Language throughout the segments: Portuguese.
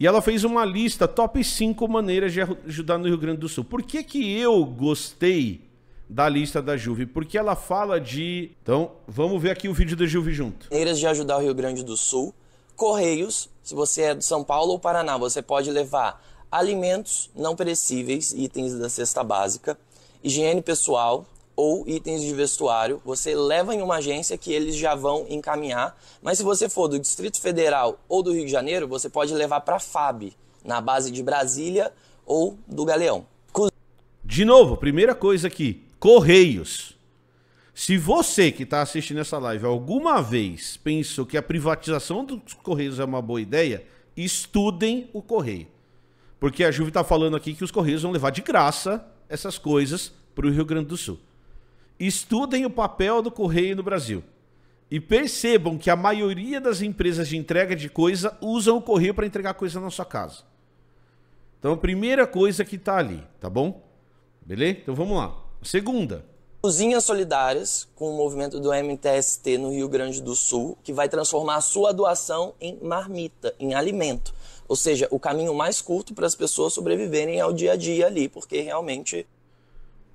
E ela fez uma lista top 5 maneiras de ajudar no Rio Grande do Sul. Por que, que eu gostei da lista da Juve? Porque ela fala de. Então, vamos ver aqui o vídeo da Juve junto. Maneiras de ajudar o Rio Grande do Sul. Correios, se você é de São Paulo ou Paraná, você pode levar alimentos não perecíveis, itens da cesta básica, higiene pessoal, ou itens de vestuário, você leva em uma agência que eles já vão encaminhar. Mas se você for do Distrito Federal ou do Rio de Janeiro, você pode levar para a FAB, na base de Brasília ou do Galeão. De novo, primeira coisa aqui, Correios. Se você que está assistindo essa live alguma vez pensou que a privatização dos Correios é uma boa ideia, estudem o Correio. Porque a Juve está falando aqui que os Correios vão levar de graça essas coisas para o Rio Grande do Sul. Estudem o papel do correio no Brasil. E percebam que a maioria das empresas de entrega de coisa usam o correio para entregar coisa na sua casa. Então, a primeira coisa que está ali, tá bom? Beleza? Então vamos lá. Segunda. Cozinhas Solidárias, com o movimento do MTST no Rio Grande do Sul, que vai transformar a sua doação em marmita, em alimento. Ou seja, o caminho mais curto para as pessoas sobreviverem ao dia a dia ali, porque realmente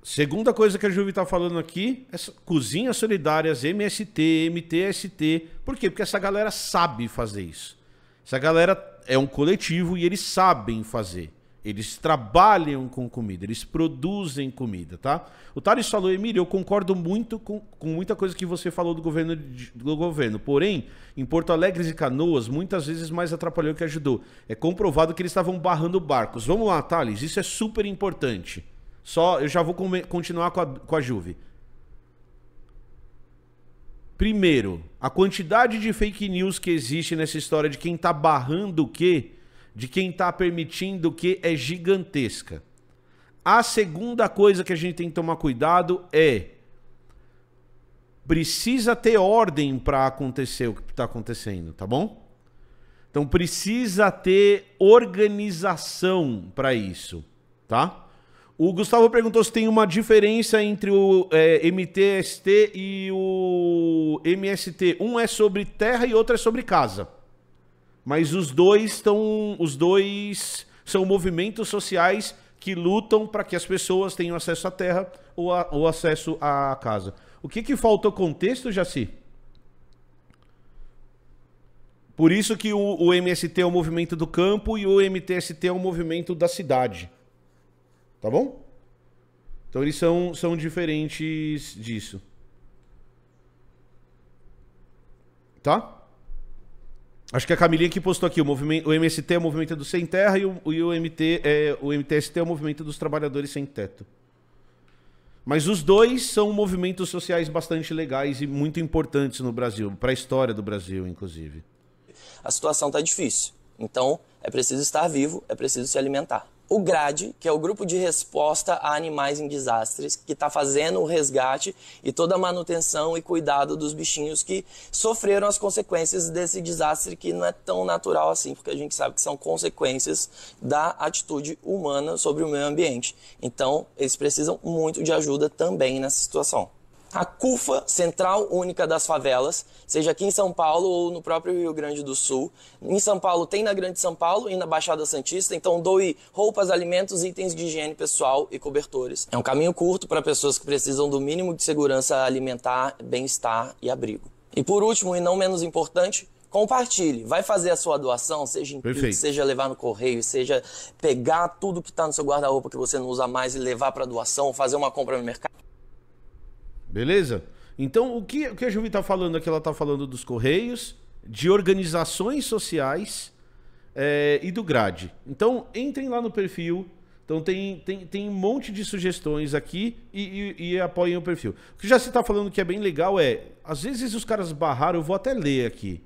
Segunda coisa que a Juve está falando aqui é cozinhas solidárias, MST, MTST. Por quê? Porque essa galera sabe fazer isso. Essa galera é um coletivo e eles sabem fazer. Eles trabalham com comida, eles produzem comida, tá? O Thales falou, Emílio, eu concordo muito com, com muita coisa que você falou do governo, do governo. Porém, em Porto Alegre e Canoas, muitas vezes mais atrapalhou que ajudou. É comprovado que eles estavam barrando barcos. Vamos lá, Thales, isso é super importante. Só, eu já vou continuar com a, com a Juve. Primeiro, a quantidade de fake news que existe nessa história de quem tá barrando o quê, de quem tá permitindo o quê, é gigantesca. A segunda coisa que a gente tem que tomar cuidado é precisa ter ordem para acontecer o que está acontecendo, tá bom? Então precisa ter organização para isso, tá? O Gustavo perguntou se tem uma diferença entre o é, MTST e o MST. Um é sobre terra e outro é sobre casa. Mas os dois estão, os dois são movimentos sociais que lutam para que as pessoas tenham acesso à terra ou, a, ou acesso à casa. O que que faltou contexto, Jaci? Por isso que o, o MST é o movimento do campo e o MTST é o movimento da cidade. Tá bom? Então eles são, são diferentes disso. Tá? Acho que a Camilinha que postou aqui, o, movimento, o MST é o movimento do sem terra e o, e o, MT, é, o MTST é o movimento dos trabalhadores sem teto. Mas os dois são movimentos sociais bastante legais e muito importantes no Brasil, para a história do Brasil, inclusive. A situação está difícil, então é preciso estar vivo, é preciso se alimentar o GRADE, que é o Grupo de Resposta a Animais em Desastres, que está fazendo o resgate e toda a manutenção e cuidado dos bichinhos que sofreram as consequências desse desastre que não é tão natural assim, porque a gente sabe que são consequências da atitude humana sobre o meio ambiente. Então, eles precisam muito de ajuda também nessa situação a CUFA, Central Única das Favelas, seja aqui em São Paulo ou no próprio Rio Grande do Sul. Em São Paulo tem na Grande São Paulo e na Baixada Santista, então doe roupas, alimentos, itens de higiene pessoal e cobertores. É um caminho curto para pessoas que precisam do mínimo de segurança alimentar, bem-estar e abrigo. E por último, e não menos importante, compartilhe. Vai fazer a sua doação, seja em seja levar no correio, seja pegar tudo que está no seu guarda-roupa que você não usa mais e levar para doação, fazer uma compra no mercado. Beleza? Então, o que, o que a Juvi está falando aqui? Ela está falando dos Correios, de organizações sociais é, e do Grade. Então, entrem lá no perfil. Então, tem, tem, tem um monte de sugestões aqui e, e, e apoiem o perfil. O que já se está falando que é bem legal é, às vezes os caras barraram, eu vou até ler aqui.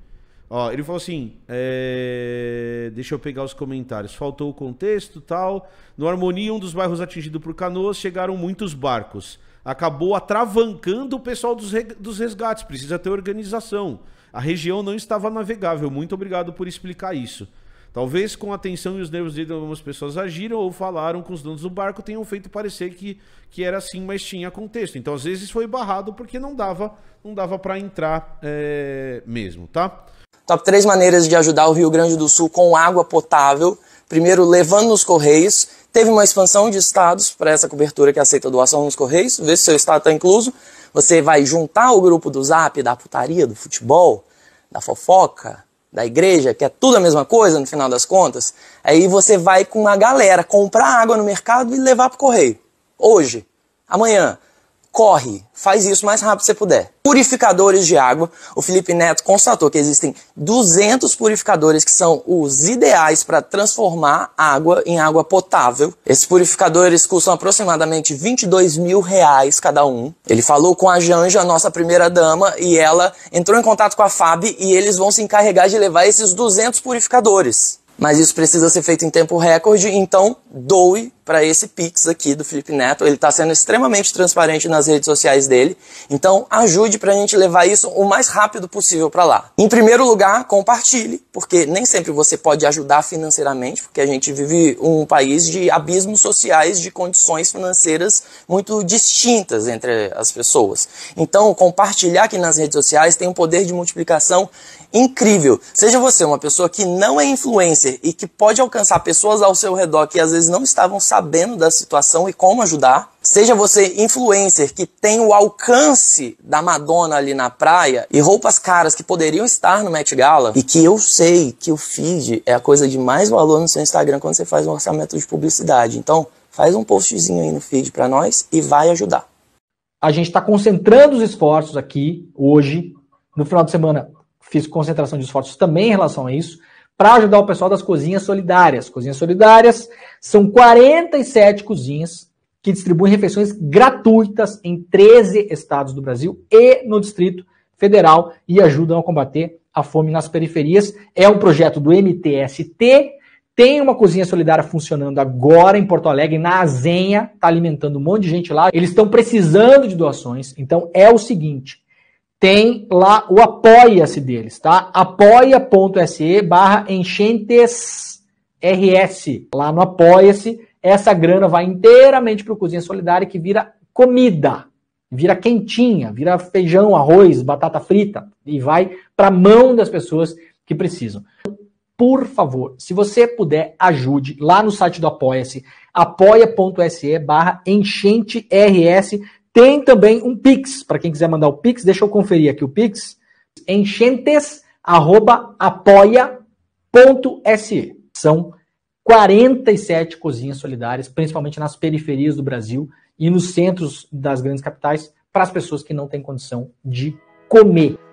Ó, ele falou assim: é... deixa eu pegar os comentários. Faltou o contexto tal. No Harmonia, um dos bairros atingidos por canoas, chegaram muitos barcos. Acabou atravancando o pessoal dos, re... dos resgates. Precisa ter organização. A região não estava navegável. Muito obrigado por explicar isso. Talvez com a atenção e os nervos de algumas pessoas agiram ou falaram com os donos do barco, tenham feito parecer que, que era assim, mas tinha contexto. Então, às vezes foi barrado porque não dava não dava para entrar é, mesmo, tá? Top três maneiras de ajudar o Rio Grande do Sul com água potável. Primeiro, levando nos Correios. Teve uma expansão de estados para essa cobertura que aceita doação nos Correios. Vê se seu estado está incluso. Você vai juntar o grupo do Zap, da putaria, do futebol, da fofoca, da igreja, que é tudo a mesma coisa no final das contas, aí você vai com uma galera comprar água no mercado e levar para o correio. Hoje, amanhã corre, faz isso o mais rápido que você puder. Purificadores de água, o Felipe Neto constatou que existem 200 purificadores que são os ideais para transformar água em água potável. Esses purificadores custam aproximadamente 22 mil reais cada um. Ele falou com a Janja, nossa primeira dama, e ela entrou em contato com a FAB e eles vão se encarregar de levar esses 200 purificadores. Mas isso precisa ser feito em tempo recorde, então doe para esse Pix aqui do Felipe Neto. Ele está sendo extremamente transparente nas redes sociais dele. Então, ajude para a gente levar isso o mais rápido possível para lá. Em primeiro lugar, compartilhe, porque nem sempre você pode ajudar financeiramente, porque a gente vive um país de abismos sociais, de condições financeiras muito distintas entre as pessoas. Então, compartilhar aqui nas redes sociais tem um poder de multiplicação incrível. Seja você uma pessoa que não é influencer e que pode alcançar pessoas ao seu redor que às vezes não estavam sabendo sabendo da situação e como ajudar. Seja você influencer que tem o alcance da Madonna ali na praia e roupas caras que poderiam estar no Met Gala e que eu sei que o feed é a coisa de mais valor no seu Instagram quando você faz um orçamento de publicidade. Então, faz um postzinho aí no feed para nós e vai ajudar. A gente está concentrando os esforços aqui hoje. No final de semana fiz concentração de esforços também em relação a isso para ajudar o pessoal das cozinhas solidárias. Cozinhas solidárias são 47 cozinhas que distribuem refeições gratuitas em 13 estados do Brasil e no Distrito Federal e ajudam a combater a fome nas periferias. É um projeto do MTST. Tem uma cozinha solidária funcionando agora em Porto Alegre, na Azenha, está alimentando um monte de gente lá. Eles estão precisando de doações. Então é o seguinte: tem lá o apoia-se deles, tá? apoia.se barra enchentes RS. Lá no apoia-se, essa grana vai inteiramente para o Cozinha Solidária, que vira comida, vira quentinha, vira feijão, arroz, batata frita, e vai para a mão das pessoas que precisam. Por favor, se você puder, ajude lá no site do Apoia-se, apoia.se barra enchente RS. Tem também um Pix, para quem quiser mandar o Pix, deixa eu conferir aqui o Pix, enchentes.apoia.se. São 47 cozinhas solidárias, principalmente nas periferias do Brasil e nos centros das grandes capitais, para as pessoas que não têm condição de comer.